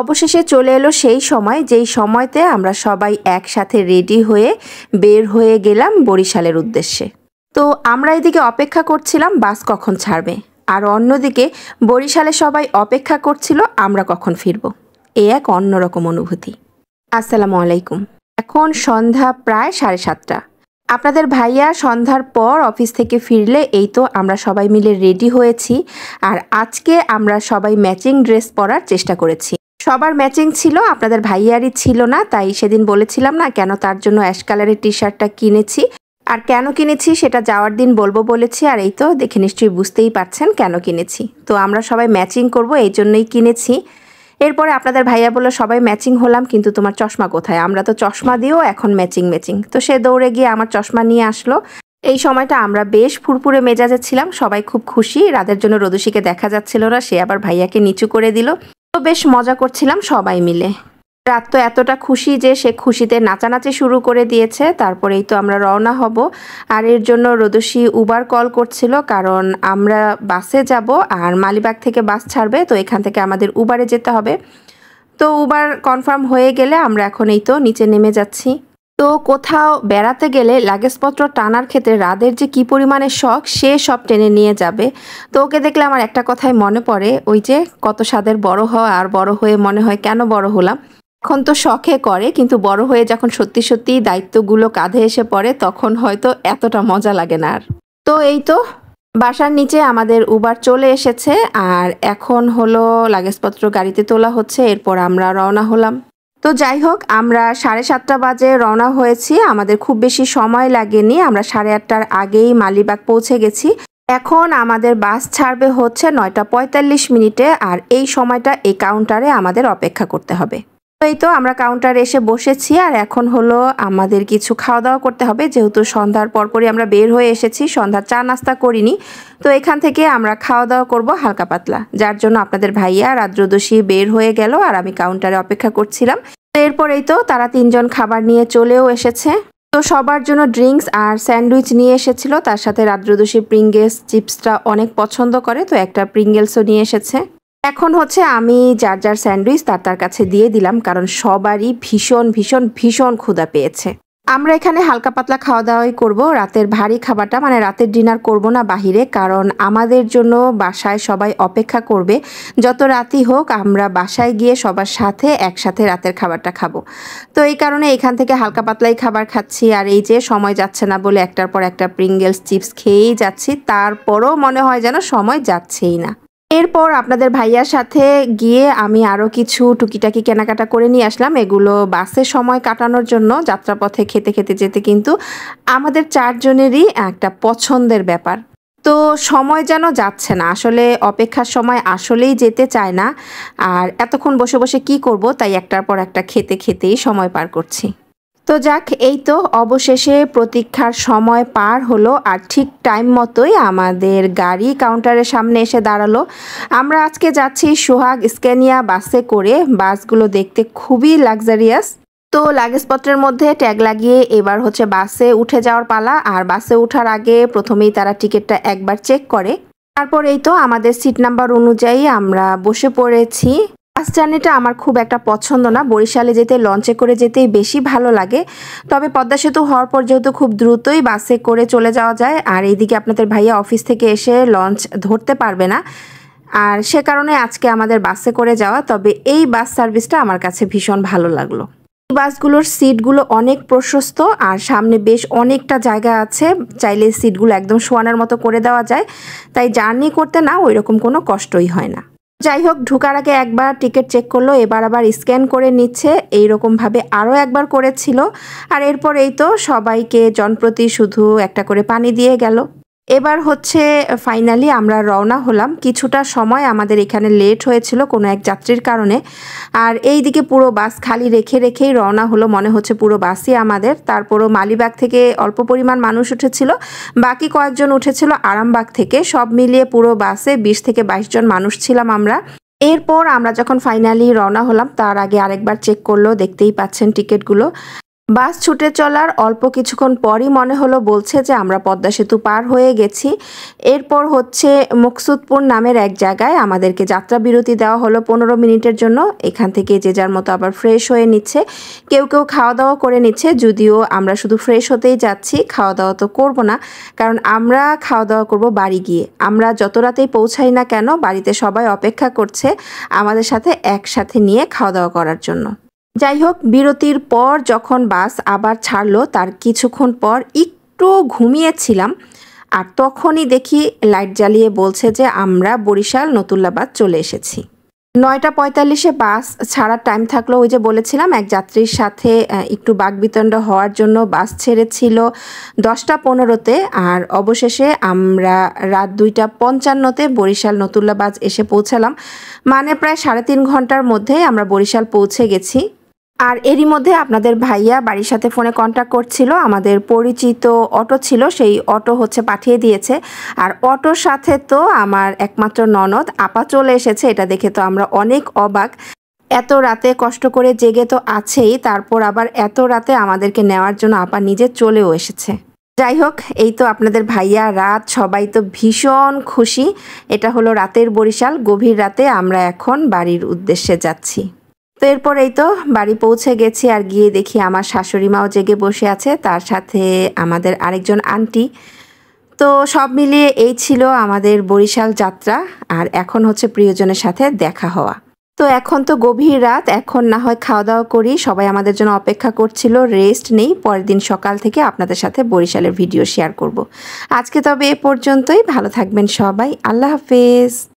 অবশেষে চলে এলো সেই সময় যেই সময়তে আমরা সবাই একসাথে রেডি হয়ে বের হয়ে গেলাম বরিশালের উদ্দেশ্যে তো আমরা এদিকে অপেক্ষা করছিলাম বাস কখন ছাড়বে আর অন্যদিকে বরিশালে সবাই অপেক্ষা করছিল আমরা কখন ফিরব এ এক অন্যরকম অনুভূতি আসসালামু আলাইকুম এখন সন্ধ্যা প্রায় সাড়ে সাতটা আপনাদের ভাইয়া সন্ধ্যার পর অফিস থেকে ফিরলে এই তো আমরা সবাই মিলে রেডি হয়েছি আর আজকে আমরা সবাই ম্যাচিং ড্রেস পরার চেষ্টা করেছি সবার ম্যাচিং ছিল আপনাদের ভাইয়ারই ছিল না তাই সেদিন বলেছিলাম না কেন তার জন্য অ্যাশ কালারের টি শার্টটা কিনেছি আর কেন কিনেছি সেটা যাওয়ার দিন বলবো বলেছি আর এই তো দেখে নিশ্চয়ই বুঝতেই পারছেন কেন কিনেছি তো আমরা সবাই ম্যাচিং করব এই জন্যই কিনেছি এরপরে আপনাদের ভাইয়া বললো সবাই ম্যাচিং হলাম কিন্তু তোমার চশমা কোথায় আমরা তো চশমা দিয়েও এখন ম্যাচিং ম্যাচিং তো সে দৌড়ে গিয়ে আমার চশমা নিয়ে আসলো এই সময়টা আমরা বেশ ফুরফুরে মেজাজে ছিলাম সবাই খুব খুশি রাদের জন্য রদুষিকে দেখা যাচ্ছিল না সে আবার ভাইয়াকে নিচু করে দিল তো বেশ মজা করছিলাম সবাই মিলে রাত তো এতটা খুশি যে সে খুশিতে নাচানাচি শুরু করে দিয়েছে তারপরেই তো আমরা রওনা হব আর এর জন্য রোদসী উবার কল করছিল কারণ আমরা বাসে যাব আর মালিবাগ থেকে বাস ছাড়বে তো এখান থেকে আমাদের উবারে যেতে হবে তো উবার কনফার্ম হয়ে গেলে আমরা এখন এই তো নিচে নেমে যাচ্ছি তো কোথাও বেড়াতে গেলে লাগেজপত্র টানার ক্ষেত্রে রাদের যে কি পরিমাণে শখ সে সব টেনে নিয়ে যাবে তো ওকে দেখলে আমার একটা কথাই মনে পড়ে ওই যে কত স্বাদের বড় হওয়া আর বড় হয়ে মনে হয় কেন বড় হলাম এখন তো শখে করে কিন্তু বড় হয়ে যখন সত্যি সত্যি দায়িত্বগুলো কাঁধে এসে পড়ে তখন হয়তো এতটা মজা লাগে না আর তো এই তো বাসার নিচে আমাদের উবার চলে এসেছে আর এখন হলো লাগেজপত্র গাড়িতে তোলা হচ্ছে এরপর আমরা রওনা হলাম তো যাই হোক আমরা সাড়ে সাতটা বাজে রওনা হয়েছি আমাদের খুব বেশি সময় লাগেনি আমরা সাড়ে আটটার আগেই মালিবাগ পৌঁছে গেছি এখন আমাদের বাস ছাড়বে হচ্ছে নয়টা পঁয়তাল্লিশ মিনিটে আর এই সময়টা এই কাউন্টারে আমাদের অপেক্ষা করতে হবে এই তো আমরা কাউন্টারে এসে বসেছি আর এখন হলো আমাদের কিছু খাওয়া দাওয়া করতে হবে যেহেতু সন্ধ্যার পরপরই আমরা বের হয়ে এসেছি সন্ধ্যার চা নাস্তা করিনি তো এখান থেকে আমরা খাওয়া দাওয়া করব হালকা পাতলা যার জন্য আপনাদের ভাইয়া রাজ্রদোষী বের হয়ে গেল আর আমি কাউন্টারে অপেক্ষা করছিলাম এরপরেই তো তারা তিনজন খাবার নিয়ে চলেও এসেছে তো সবার জন্য ড্রিঙ্কস আর স্যান্ডউইচ নিয়ে এসেছিল তার সাথে রাদ্রদোষী প্রিঙ্গেলস চিপসটা অনেক পছন্দ করে তো একটা প্রিঙ্গেলসও নিয়ে এসেছে এখন হচ্ছে আমি যার যার স্যান্ডউইচ তার তার কাছে দিয়ে দিলাম কারণ সবারই ভীষণ ভীষণ ভীষণ ক্ষুধা পেয়েছে আমরা এখানে হালকা পাতলা খাওয়া দাওয়াই করব রাতের ভারী খাবারটা মানে রাতের ডিনার করব না বাহিরে কারণ আমাদের জন্য বাসায় সবাই অপেক্ষা করবে যত রাতই হোক আমরা বাসায় গিয়ে সবার সাথে একসাথে রাতের খাবারটা খাবো তো এই কারণে এখান থেকে হালকা পাতলাই খাবার খাচ্ছি আর এই যে সময় যাচ্ছে না বলে একটার পর একটা প্রিঙ্গেলস চিপস খেয়েই যাচ্ছি তারপরও মনে হয় যেন সময় যাচ্ছেই না এরপর আপনাদের ভাইয়ার সাথে গিয়ে আমি আরও কিছু টুকিটাকি কেনাকাটা করে নিয়ে আসলাম এগুলো বাসে সময় কাটানোর জন্য যাত্রাপথে খেতে খেতে যেতে কিন্তু আমাদের চারজনেরই একটা পছন্দের ব্যাপার তো সময় যেন যাচ্ছে না আসলে অপেক্ষার সময় আসলেই যেতে চায় না আর এতক্ষণ বসে বসে কি করব তাই একটার পর একটা খেতে খেতেই সময় পার করছি তো যাক এই তো অবশেষে প্রতীক্ষার সময় পার হলো আর ঠিক টাইম মতোই আমাদের গাড়ি কাউন্টারের সামনে এসে দাঁড়ালো আমরা আজকে যাচ্ছি সোহাগ স্ক্যানিয়া বাসে করে বাসগুলো দেখতে খুবই লাক্সারিয়াস তো লাগেজপত্রের মধ্যে ট্যাগ লাগিয়ে এবার হচ্ছে বাসে উঠে যাওয়ার পালা আর বাসে ওঠার আগে প্রথমেই তারা টিকিটটা একবার চেক করে তারপর এই তো আমাদের সিট নাম্বার অনুযায়ী আমরা বসে পড়েছি বাস জার্নিটা আমার খুব একটা পছন্দ না বরিশালে যেতে লঞ্চে করে যেতেই বেশি ভালো লাগে তবে পদ্মা সেতু হওয়ার পর যেহেতু খুব দ্রুতই বাসে করে চলে যাওয়া যায় আর এইদিকে আপনাদের ভাইয়া অফিস থেকে এসে লঞ্চ ধরতে পারবে না আর সে কারণে আজকে আমাদের বাসে করে যাওয়া তবে এই বাস সার্ভিসটা আমার কাছে ভীষণ ভালো লাগলো বাসগুলোর সিটগুলো অনেক প্রশস্ত আর সামনে বেশ অনেকটা জায়গা আছে চাইলে সিটগুলো একদম শোয়ানোর মতো করে দেওয়া যায় তাই জার্নি করতে না ওই রকম কোনো কষ্টই হয় না যাই হোক ঢুকার আগে একবার টিকিট চেক করলো এবার আবার স্ক্যান করে নিচ্ছে এই আরও একবার করেছিল আর এরপরেই তো সবাইকে জনপ্রতি শুধু একটা করে পানি দিয়ে গেল এবার হচ্ছে ফাইনালি আমরা রওনা হলাম কিছুটা সময় আমাদের এখানে লেট হয়েছিল কোনো এক যাত্রীর কারণে আর এই দিকে পুরো বাস খালি রেখে রেখেই রওনা হলো মনে হচ্ছে পুরো বাসই আমাদের তারপরও মালিবাগ থেকে অল্প পরিমাণ মানুষ উঠেছিল বাকি কয়েকজন উঠেছিল আরামবাগ থেকে সব মিলিয়ে পুরো বাসে বিশ থেকে বাইশ জন মানুষ ছিলাম আমরা এরপর আমরা যখন ফাইনালি রওনা হলাম তার আগে আরেকবার চেক করলো দেখতেই পাচ্ছেন টিকিটগুলো বাস ছুটে চলার অল্প কিছুক্ষণ পরই মনে হলো বলছে যে আমরা পদ্মা সেতু পার হয়ে গেছি এরপর হচ্ছে মকসুদপুর নামের এক জায়গায় আমাদেরকে যাত্রা বিরতি দেওয়া হলো পনেরো মিনিটের জন্য এখান থেকে যে যার মতো আবার ফ্রেশ হয়ে নিচ্ছে কেউ কেউ খাওয়া দাওয়া করে নিচ্ছে যদিও আমরা শুধু ফ্রেশ হতেই যাচ্ছি খাওয়া দাওয়া তো করব না কারণ আমরা খাওয়া দাওয়া করব বাড়ি গিয়ে আমরা যত রাতেই পৌঁছাই না কেন বাড়িতে সবাই অপেক্ষা করছে আমাদের সাথে একসাথে নিয়ে খাওয়া দাওয়া করার জন্য যাই হোক বিরতির পর যখন বাস আবার ছাড়লো তার কিছুক্ষণ পর একটু ঘুমিয়েছিলাম আর তখনই দেখি লাইট জ্বালিয়ে বলছে যে আমরা বরিশাল নতুল্লাবাদ চলে এসেছি নয়টা পঁয়তাল্লিশে বাস ছাড়ার টাইম থাকলো ওই যে বলেছিলাম এক যাত্রীর সাথে একটু বিতণ্ড হওয়ার জন্য বাস ছেড়েছিল দশটা পনেরোতে আর অবশেষে আমরা রাত দুইটা পঞ্চান্নতে বরিশাল নতুল্লাবাজ এসে পৌঁছালাম মানে প্রায় সাড়ে তিন ঘন্টার মধ্যে আমরা বরিশাল পৌঁছে গেছি আর এরই মধ্যে আপনাদের ভাইয়া বাড়ির সাথে ফোনে কন্ট্যাক্ট করছিল আমাদের পরিচিত অটো ছিল সেই অটো হচ্ছে পাঠিয়ে দিয়েছে আর অটোর সাথে তো আমার একমাত্র ননদ আপা চলে এসেছে এটা দেখে তো আমরা অনেক অবাক এত রাতে কষ্ট করে জেগে তো আছেই তারপর আবার এত রাতে আমাদেরকে নেওয়ার জন্য আপা নিজে চলেও এসেছে যাই হোক এই তো আপনাদের ভাইয়া রাত সবাই তো ভীষণ খুশি এটা হলো রাতের বরিশাল গভীর রাতে আমরা এখন বাড়ির উদ্দেশ্যে যাচ্ছি তো এরপরেই তো বাড়ি পৌঁছে গেছি আর গিয়ে দেখি আমার শাশুড়ি মাও জেগে বসে আছে তার সাথে আমাদের আরেকজন আন্টি তো সব মিলিয়ে এই ছিল আমাদের বরিশাল যাত্রা আর এখন হচ্ছে প্রিয়জনের সাথে দেখা হওয়া তো এখন তো গভীর রাত এখন না হয় খাওয়া দাওয়া করি সবাই আমাদের জন্য অপেক্ষা করছিল রেস্ট নেই পরের দিন সকাল থেকে আপনাদের সাথে বরিশালের ভিডিও শেয়ার করব। আজকে তবে এ পর্যন্তই ভালো থাকবেন সবাই আল্লাহ হাফেজ